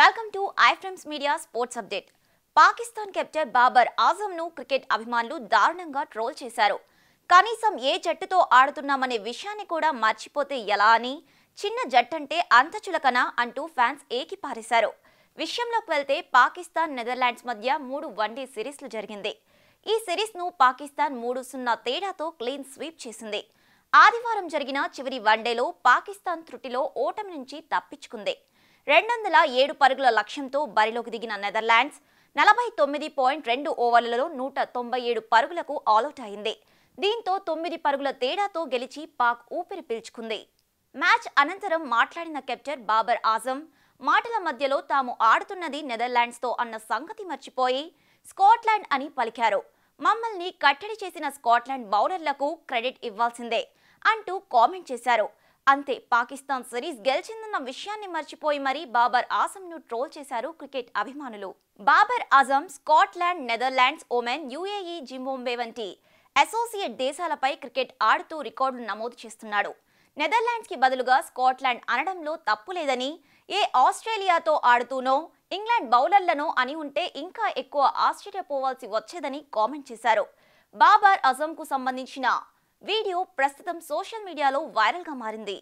welcome to iFrames media sports update Pakistan captain Babar ఆజంను cricket అభిమానులు దారుణంగా ట్రోల్ చేశారు కనీసం ఏ జట్టుతో ఆడుతున్నామనే విషయాన్ని కూడా మర్చిపోతే ఎలా అని చిన్న జట్టంటే అంత అంటూ ఫ్యాన్స్ ఏకిపారేశారు విషయంలోకి వెళ్తే పాకిస్తాన్ నెదర్లాండ్స్ మధ్య మూడు వన్డే సిరీస్లు జరిగింది ఈ సిరీస్ను పాకిస్తాన్ మూడు సున్నా తేడాతో క్లీన్ స్వీప్ చేసింది ఆదివారం జరిగిన చివరి వన్డేలో పాకిస్తాన్ త్రుటిలో ఓటమి నుంచి తప్పించుకుంది రెండు వందల ఏడు పరుగుల లక్ష్యంతో బరిలోకి దిగిన నెదర్లాండ్స్ నలభై తొమ్మిది పాయింట్ రెండు ఓవర్లలో నూట తొంభై ఏడు పరుగులకు ఆలౌట్ అయింది దీంతో తొమ్మిది పరుగుల తేడాతో గెలిచి పాక్ ఊపిరి పీల్చుకుంది మ్యాచ్ అనంతరం మాట్లాడిన కెప్టెన్ బాబర్ ఆజం మాటల మధ్యలో తాము ఆడుతున్నది నెదర్లాండ్స్తో అన్న సంగతి మర్చిపోయి స్కాట్లాండ్ అని పలికారు మమ్మల్ని కట్టడి చేసిన స్కాట్లాండ్ బౌలర్లకు క్రెడిట్ ఇవ్వాల్సిందే అంటూ కామెంట్ చేశారు అంతే పాకిస్తాన్ సిరీస్ గెలిచిందన్న విషయాన్ని మర్చిపోయి మరీ బాబర్ ఆజంను ట్రోల్ చేశారు క్రికెట్ అభిమానులు Babar Azam Scotland Netherlands Oman UAE Zimbabwe వంటి అసోసియేట్ దేశాలపై క్రికెట్ ఆడుతూ రికార్డులు నమోదు చేస్తున్నాడు నెదర్లాండ్స్కి బదులుగా స్కాట్లాండ్ అనడంలో తప్పు లేదని ఏ ఆస్ట్రేలియాతో ఆడుతూనో ఇంగ్లాండ్ బౌలర్లను అని ఉంటే ఇంకా ఎక్కువ ఆశ్చర్యపోవాల్సి వచ్చేదని కామెంట్ చేశారు బాబర్ అజంకు సంబంధించిన వీడియో ప్రస్తుతం సోషల్ మీడియాలో వైరల్గా మారింది